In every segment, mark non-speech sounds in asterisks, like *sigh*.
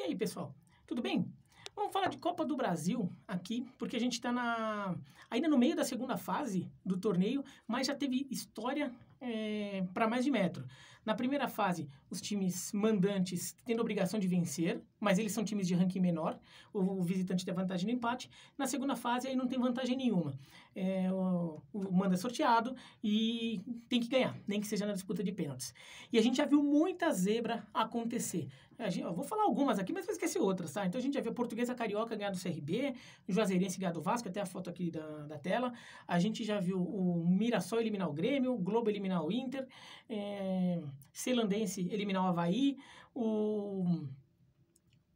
E aí, pessoal, tudo bem? Vamos falar de Copa do Brasil aqui, porque a gente está na, ainda no meio da segunda fase do torneio, mas já teve história é, eh, para mais de metro. Na primeira fase, os times mandantes tendo obrigação de vencer, mas eles são times de ranking menor, o visitante tem vantagem no empate. Na segunda fase, aí não tem vantagem nenhuma. É, o, o manda é sorteado e tem que ganhar, nem que seja na disputa de pênaltis. E a gente já viu muita zebra acontecer. Gente, vou falar algumas aqui, mas vou esquecer outras, tá? Então a gente já viu a Portuguesa Carioca ganhar do CRB, o Juazeirense ganhar do Vasco, até a foto aqui da, da tela. A gente já viu o Mirassol eliminar o Grêmio, o Globo eliminar o Inter. É, ceilandense eliminar o Havaí, o,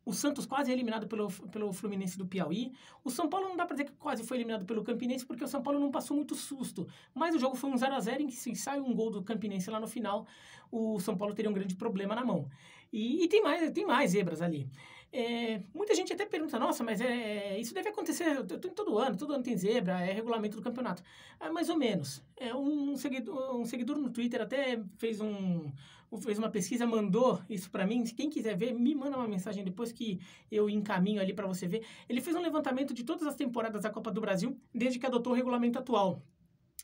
o Santos quase é eliminado pelo, pelo Fluminense do Piauí. O São Paulo não dá para dizer que quase foi eliminado pelo Campinense, porque o São Paulo não passou muito susto. Mas o jogo foi um 0 a 0 em que se sai um gol do Campinense lá no final, o São Paulo teria um grande problema na mão. E, e tem mais, tem mais zebras ali. É, muita gente até pergunta, nossa, mas é, é isso deve acontecer todo ano, todo ano tem zebra, é regulamento do campeonato. Ah, mais ou menos. É, um, seguidor, um seguidor no Twitter até fez, um, fez uma pesquisa, mandou isso para mim. Quem quiser ver, me manda uma mensagem depois que eu encaminho ali para você ver. Ele fez um levantamento de todas as temporadas da Copa do Brasil desde que adotou o regulamento atual.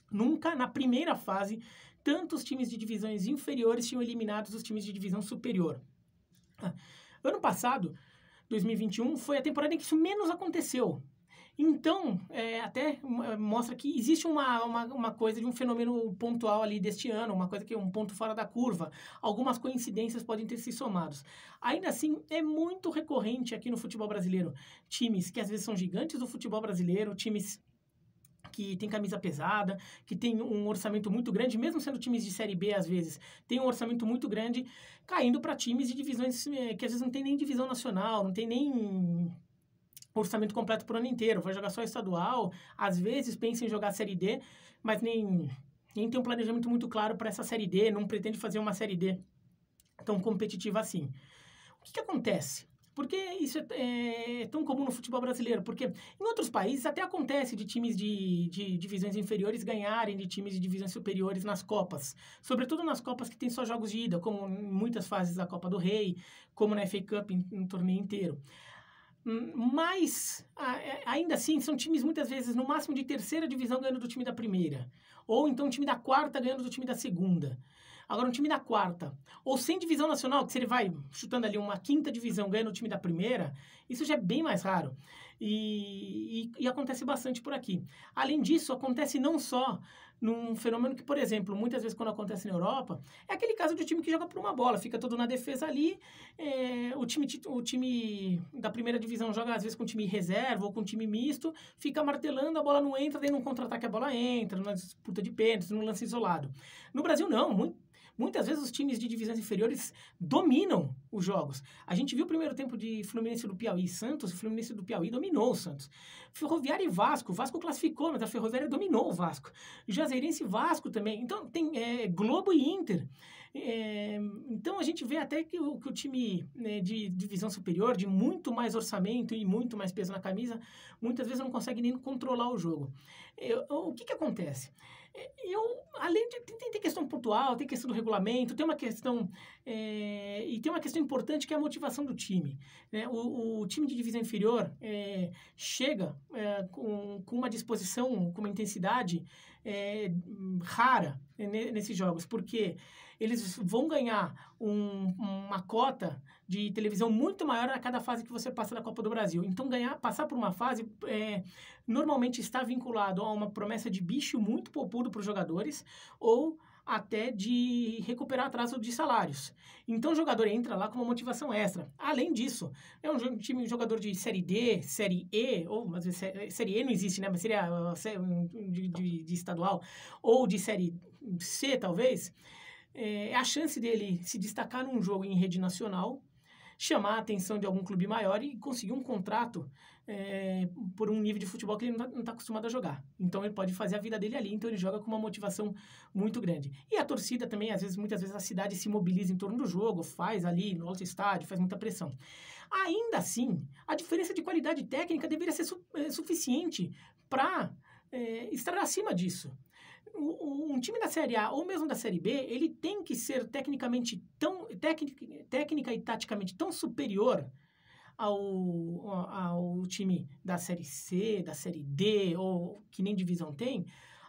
Nunca, na primeira fase, tantos times de divisões inferiores tinham eliminados os times de divisão superior. Ah, ano passado, 2021 foi a temporada em que isso menos aconteceu. Então, é, até é, mostra que existe uma, uma, uma, coisa de um fenômeno pontual ali deste ano, uma coisa que é um ponto fora da curva. Algumas coincidências podem ter se somados. Ainda assim, é muito recorrente aqui no futebol brasileiro. Times que às vezes são gigantes do futebol brasileiro, times que tem camisa pesada, que tem um orçamento muito grande, mesmo sendo times de Série B às vezes, tem um orçamento muito grande, caindo para times de divisões eh, que às vezes não tem nem divisão nacional, não tem nem orçamento completo por ano inteiro, vai jogar só estadual, às vezes pensa em jogar Série D, mas nem, nem tem um planejamento muito claro para essa Série D, não pretende fazer uma Série D tão competitiva assim. O que, que acontece? Porque isso é, é, é, tão comum no futebol brasileiro? Porque em outros países até acontece de times de, de, divisões inferiores ganharem de times de divisões superiores nas Copas. Sobretudo nas Copas que tem só jogos de ida, como em muitas fases da Copa do Rei, como na FA Cup em, em torneio inteiro hum, mas é, ainda assim são times muitas vezes no máximo de terceira divisão ganhando do time da primeira ou então time da quarta ganhando do time da segunda Agora, um time da quarta, ou sem divisão nacional, que se ele vai chutando ali uma quinta divisão, ganhando o time da primeira, isso já é bem mais raro. E, e, e acontece bastante por aqui. Além disso, acontece não só num fenômeno que, por exemplo, muitas vezes quando acontece na Europa, é aquele caso de um time que joga por uma bola, fica todo na defesa ali, é, o, time, o time da primeira divisão joga às vezes com time reserva ou com time misto, fica martelando, a bola não entra, daí num contra-ataque a bola entra, na disputa de pênaltis, num lance isolado. No Brasil não, muito, Muitas vezes os times de divisões inferiores dominam os jogos. A gente viu o primeiro tempo de Fluminense do Piauí e Santos, o Fluminense do Piauí dominou o Santos. Ferroviária e Vasco, o Vasco classificou, mas a Ferroviária dominou o Vasco. Juazeirense e Vasco também. Então tem é, Globo e Inter. É, então a gente vê até que o, que o time né, de divisão superior, de muito mais orçamento e muito mais peso na camisa, muitas vezes não consegue nem controlar o jogo. Eu, o que, que acontece? Eh, eu, além de. Tem, tem, questão pontual, tem questão do regulamento, tem uma questão. É, e tem uma questão importante que é a motivação do time. Né? O, o, time de divisão inferior é, chega com, com uma disposição, com uma intensidade é, rara nesses jogos, porque eles vão ganhar um, uma cota de televisão muito maior a cada fase que você passa da Copa do Brasil. Então, ganhar, passar por uma fase é, normalmente está vinculado a uma promessa de bicho muito popudo para os jogadores ou até de recuperar atraso de salários. Então o jogador entra lá com uma motivação extra. Além disso, é um time um jogador de série D, série E, ou mas série E não existe, né? Mas seria ah, ah, de, de, de estadual, ou de série C, talvez. É, é a chance dele se destacar num jogo em rede nacional, chamar a atenção de algum clube maior e conseguir um contrato é, por um nível de futebol que ele não está tá acostumado a jogar. Então ele pode fazer a vida dele ali, então ele joga com uma motivação muito grande. E a torcida também, às vezes, muitas vezes a cidade se mobiliza em torno do jogo, faz ali no outro estádio, faz muita pressão. Ainda assim, a diferença de qualidade técnica deveria ser su é, suficiente para é, eh, estar acima disso. um time da Série A ou mesmo da Série B, ele tem que ser tecnicamente tão tecnic, técnica e taticamente tão superior ao, ao time da Série C, da Série D, ou que nem divisão tem,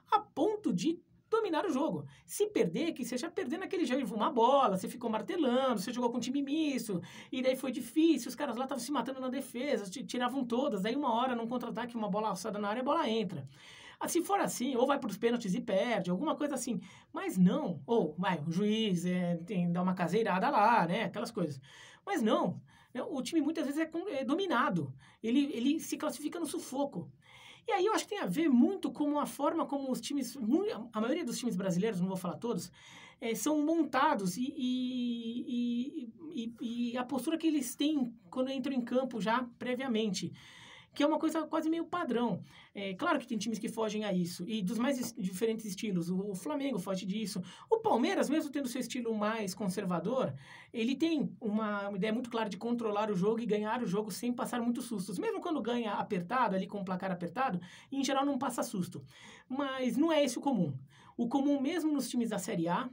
a ponto de dominar o jogo. Se perder, que seja perdendo aquele jeito, uma bola, você ficou martelando, você jogou com um time misto, e daí foi difícil, os caras lá estavam se matando na defesa, tiravam todas, daí uma hora num contra-ataque, uma bola alçada na área, a bola entra. Ah, se for assim, ou vai para os pênaltis e perde, alguma coisa assim. Mas não, ou vai, o juiz é, tem, dá uma caseirada lá, né? Aquelas coisas. Mas não, né, o time muitas vezes é, é, dominado, ele, ele se classifica no sufoco. E aí eu acho que tem a ver muito com a forma como os times, a maioria dos times brasileiros, não vou falar todos, é, são montados e, e, e, e, a postura que eles têm quando entram em campo já previamente que é uma coisa quase meio padrão. É, claro que tem times que fogem a isso, e dos mais es diferentes estilos. O, o, Flamengo foge disso. O Palmeiras, mesmo tendo seu estilo mais conservador, ele tem uma, uma ideia muito clara de controlar o jogo e ganhar o jogo sem passar muitos sustos. Mesmo quando ganha apertado, ali com o placar apertado, em geral não passa susto. Mas não é esse o comum. O comum mesmo nos times da Série A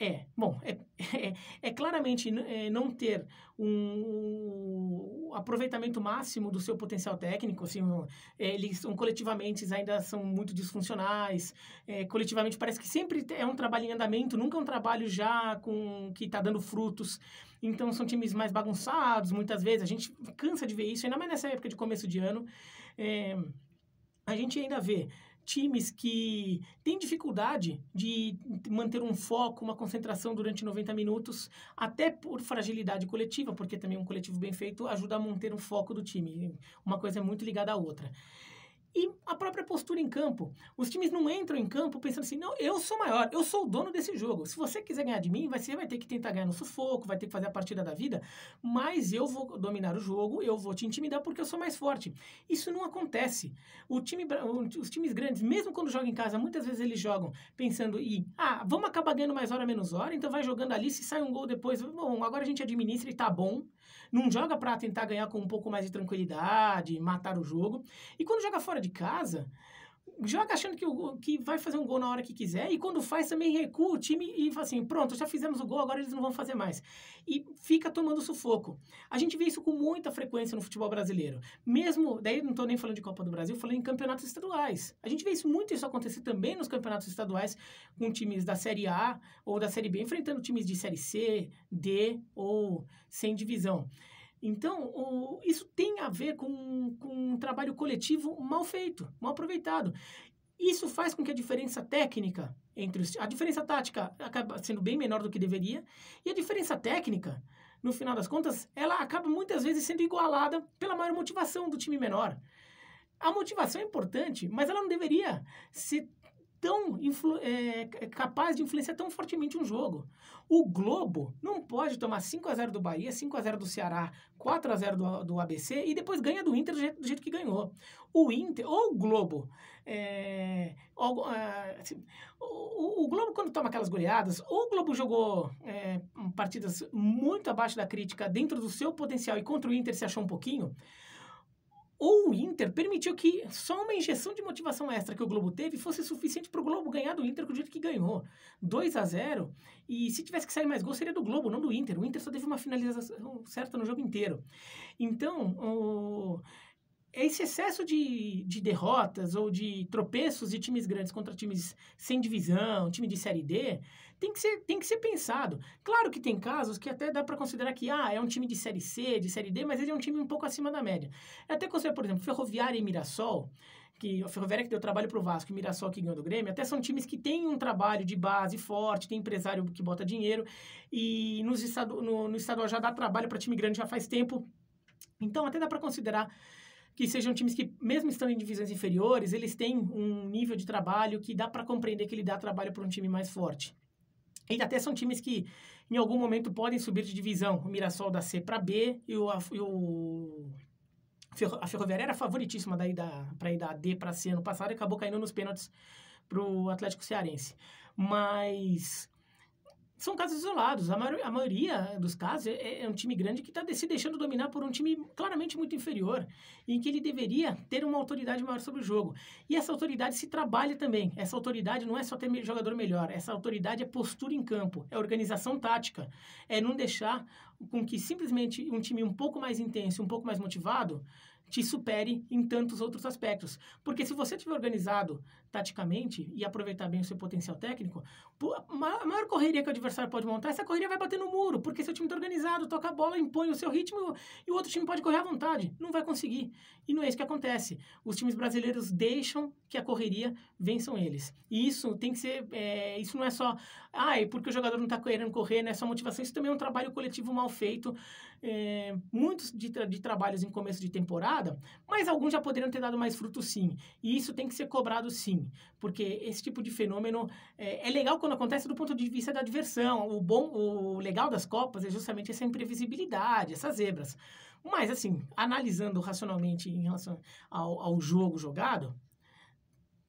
é, bom, é, *laughs* é, é claramente é, não ter um, um, aproveitamento máximo do seu potencial técnico, assim, um, é, eles são coletivamente, ainda são muito disfuncionais, é, coletivamente parece que sempre é um trabalho em andamento, nunca é um trabalho já com que está dando frutos, então são times mais bagunçados, muitas vezes, a gente cansa de ver isso, ainda mais nessa época de começo de ano, é, a gente ainda vê times que têm dificuldade de manter um foco, uma concentração durante 90 minutos, até por fragilidade coletiva, porque também um coletivo bem feito ajuda a manter um foco do time. Uma coisa é muito ligada à outra. E a própria postura em campo. Os times não entram em campo pensando assim, não, eu sou maior, eu sou o dono desse jogo. Se você quiser ganhar de mim, você vai ter que tentar ganhar no sufoco, vai ter que fazer a partida da vida, mas eu vou dominar o jogo, eu vou te intimidar porque eu sou mais forte. Isso não acontece. O time, os times grandes, mesmo quando jogam em casa, muitas vezes eles jogam pensando e ah, vamos acabar ganhando mais hora, menos hora, então vai jogando ali, se sai um gol depois, bom, agora a gente administra e tá bom não joga para tentar ganhar com um pouco mais de tranquilidade, matar o jogo. E quando joga fora de casa, joga achando que, o, que vai fazer um gol na hora que quiser e quando faz também recua o time e fala assim, pronto, já fizemos o gol, agora eles não vão fazer mais. E fica tomando sufoco. A gente vê isso com muita frequência no futebol brasileiro. Mesmo, daí não estou nem falando de Copa do Brasil, falando em campeonatos estaduais. A gente vê isso muito isso acontecer também nos campeonatos estaduais com times da Série A ou da Série B enfrentando times de Série C, D ou sem divisão. Então, o, isso tem a ver com, com um trabalho coletivo mal feito, mal aproveitado. Isso faz com que a diferença técnica entre os, a diferença tática acaba sendo bem menor do que deveria e a diferença técnica, no final das contas, ela acaba muitas vezes sendo igualada pela maior motivação do time menor. A motivação é importante, mas ela não deveria se tão é, é, capaz de influenciar tão fortemente um jogo. O Globo não pode tomar 5 a 0 do Bahia, 5 a 0 do Ceará, 4 a 0 do, do ABC e depois ganha do Inter do jeito, do jeito que ganhou. O Inter, ou o Globo, é, ou, é, assim, o, o, Globo quando toma aquelas goleadas, ou o Globo jogou é, partidas muito abaixo da crítica dentro do seu potencial e contra o Inter se achou um pouquinho, ou o Inter permitiu que só uma injeção de motivação extra que o Globo teve fosse suficiente para o Globo ganhar do Inter com o jeito que ganhou. 2 a 0 e se tivesse que sair mais gol seria do Globo, não do Inter. O Inter só teve uma finalização certa no jogo inteiro. Então, o esse excesso de, de derrotas ou de tropeços de times grandes contra times sem divisão, time de Série D, tem que ser, tem que ser pensado. Claro que tem casos que até dá para considerar que ah, é um time de Série C, de Série D, mas ele é um time um pouco acima da média. É até considerar, por exemplo, Ferroviária e Mirassol, que o Ferroviária que deu trabalho para o Vasco e o Mirassol que ganhou do Grêmio, até são times que têm um trabalho de base forte, tem empresário que bota dinheiro, e nos estadu, no, no estadual já dá trabalho para time grande já faz tempo. Então, até dá para considerar que sejam times que, mesmo estando em divisões inferiores, eles têm um nível de trabalho que dá para compreender que ele dá trabalho para um time mais forte. E até são times que, em algum momento, podem subir de divisão. O Mirassol da C para B e o, e o a Ferroviária era favoritíssima da, para ir da D para C ano passado e acabou caindo nos pênaltis para o Atlético Cearense. Mas são casos isolados. A, a maioria dos casos é, é, é um time grande que está se deixando dominar por um time claramente muito inferior, em que ele deveria ter uma autoridade maior sobre o jogo. E essa autoridade se trabalha também. Essa autoridade não é só ter jogador melhor, essa autoridade é postura em campo, é organização tática, é não deixar com que simplesmente um time um pouco mais intenso, um pouco mais motivado, te supere em tantos outros aspectos. Porque se você tiver organizado taticamente e aproveitar bem o seu potencial técnico, a maior correria que o adversário pode montar, essa correria vai bater no muro, porque seu time está organizado, toca a bola, impõe o seu ritmo e o outro time pode correr à vontade. Não vai conseguir. E não é isso que acontece. Os times brasileiros deixam que a correria vençam eles. E isso tem que ser. É, isso não é só. é porque o jogador não está querendo correr, não né? é só motivação. Isso também é um trabalho coletivo mal feito. É, muitos de, tra de trabalhos em começo de temporada, mas alguns já poderiam ter dado mais frutos sim. E isso tem que ser cobrado sim. Assim, porque esse tipo de fenômeno é, é, legal quando acontece do ponto de vista da diversão. O bom, o legal das Copas é justamente essa imprevisibilidade, essas zebras. Mas assim, analisando racionalmente em relação ao, ao jogo jogado,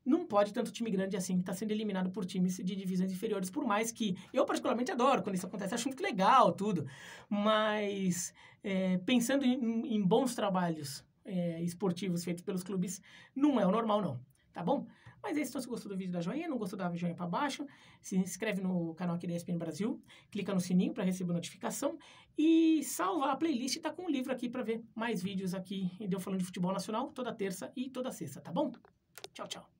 não pode tanto time grande assim que está sendo eliminado por times de divisões inferiores, por mais que eu particularmente adoro quando isso acontece, acho muito legal tudo, mas é, pensando em, em, bons trabalhos é, esportivos feitos pelos clubes, não é o normal não, tá bom? Mas aí, se você gostou do vídeo, dá joinha. Não gostou, dá joinha para baixo. Se inscreve no canal aqui da ESPN Brasil. Clica no sininho para receber notificação. E salva a playlist. tá com o um livro aqui para ver mais vídeos aqui. E deu falando de futebol nacional toda terça e toda sexta, tá bom? Tchau, tchau.